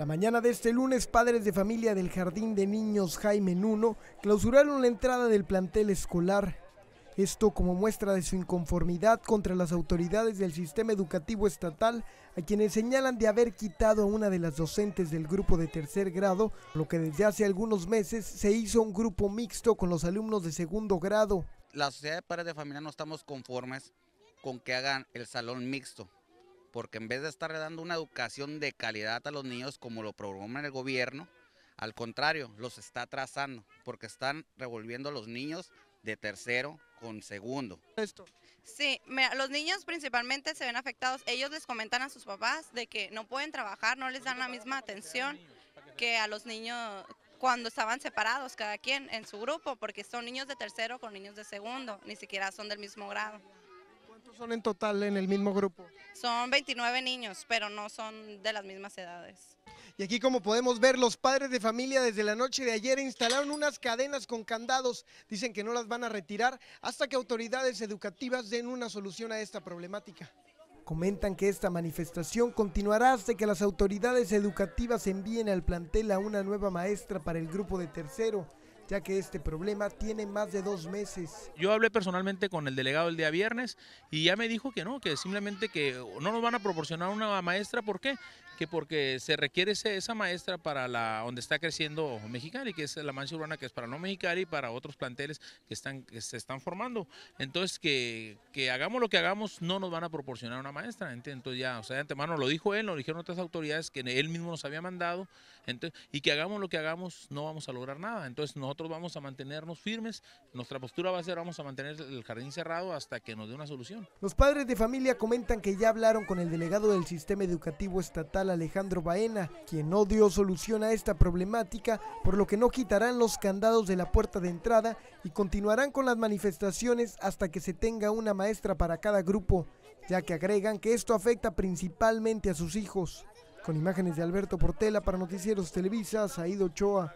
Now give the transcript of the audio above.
La mañana de este lunes, padres de familia del Jardín de Niños Jaime Nuno clausuraron la entrada del plantel escolar. Esto como muestra de su inconformidad contra las autoridades del sistema educativo estatal, a quienes señalan de haber quitado a una de las docentes del grupo de tercer grado, lo que desde hace algunos meses se hizo un grupo mixto con los alumnos de segundo grado. La sociedad de padres de familia no estamos conformes con que hagan el salón mixto porque en vez de estar dando una educación de calidad a los niños como lo programa el gobierno, al contrario, los está atrasando, porque están revolviendo a los niños de tercero con segundo. Esto. Sí, los niños principalmente se ven afectados. Ellos les comentan a sus papás de que no pueden trabajar, no les dan la misma atención que a los niños cuando estaban separados cada quien en su grupo, porque son niños de tercero con niños de segundo, ni siquiera son del mismo grado. ¿Cuántos son en total en el mismo grupo? Son 29 niños, pero no son de las mismas edades. Y aquí como podemos ver, los padres de familia desde la noche de ayer instalaron unas cadenas con candados. Dicen que no las van a retirar hasta que autoridades educativas den una solución a esta problemática. Comentan que esta manifestación continuará hasta que las autoridades educativas envíen al plantel a una nueva maestra para el grupo de tercero ya que este problema tiene más de dos meses. Yo hablé personalmente con el delegado el día viernes y ya me dijo que no, que simplemente que no nos van a proporcionar una maestra, ¿por qué? Que porque se requiere esa maestra para la donde está creciendo Mexicali, que es la mancha urbana que es para no Mexicali y para otros planteles que están se están formando. Entonces que, hagamos lo que hagamos, no nos van a proporcionar una maestra. Entonces ya, o sea, de antemano lo dijo él, lo dijeron otras autoridades que él mismo nos había mandado, entonces, y que hagamos lo que hagamos, no vamos a lograr nada. Entonces nosotros vamos a mantenernos firmes, nuestra postura va a ser vamos a mantener el jardín cerrado hasta que nos dé una solución. Los padres de familia comentan que ya hablaron con el delegado del sistema educativo estatal Alejandro Baena, quien no dio solución a esta problemática, por lo que no quitarán los candados de la puerta de entrada y continuarán con las manifestaciones hasta que se tenga una maestra para cada grupo, ya que agregan que esto afecta principalmente a sus hijos. Con imágenes de Alberto Portela para Noticieros Televisa, Saído Ochoa.